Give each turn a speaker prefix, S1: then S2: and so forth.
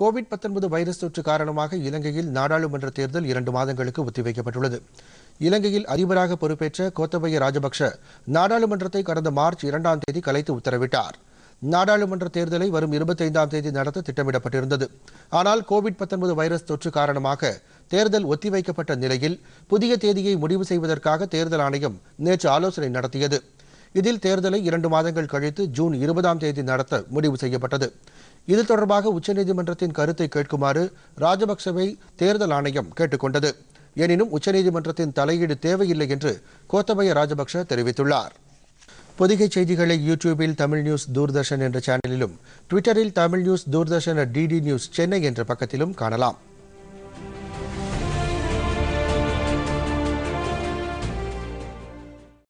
S1: Covid virus தொற்று காரணமாக இலங்கையில் நாடாளுமன்ற தேர்தல் இரண்டு மாதங்களுக்கு ஒத்திவைக்கப்பட்டுள்ளது இலங்கையில் அதிபராக பொறுப்பேற்ற கோத்தபய ராஜபக்ஷ நாடாளுமன்றத்தை கடந்த மார்ச் இரண்டாம் தேதி கலைத்து உத்தரவிட்டார் நாடாளுமன்ற தேர்தலை வரும் இருபத்தைந்தாம் தேதி நடத்த திட்டமிடப்பட்டிருந்தது ஆனால் கோவிட் வைரஸ் தொற்று காரணமாக தேர்தல் ஒத்திவைக்கப்பட்ட நிலையில் புதிய தேதியை முடிவு செய்வதற்காக தேர்தல் ஆணையம் நேற்று ஆலோசனை நடத்தியது இதில் தேர்தலை இரண்டு மாதங்கள் கழித்து ஜூன் இருபதாம் தேதி நடத்த முடிவு செய்யப்பட்டது இது தொடர்பாக உச்சநீதிமன்றத்தின் கருத்தை கேட்குமாறு ராஜபக்சவை தேர்தல் ஆணையம் கேட்டுக்கொண்டது எனினும் உச்சநீதிமன்றத்தின் தலையீடு தேவையில்லை என்று கோத்தபய ராஜபக்ச தெரிவித்துள்ளார் பொதிகை செய்திகளை யூடியூபில் தமிழ் நியூஸ் தூர்தர்ஷன் என்ற சேனலிலும் ட்விட்டரில் Tamil news Doordarshan DD news Chennai என்ற பக்கத்திலும் காணலாம்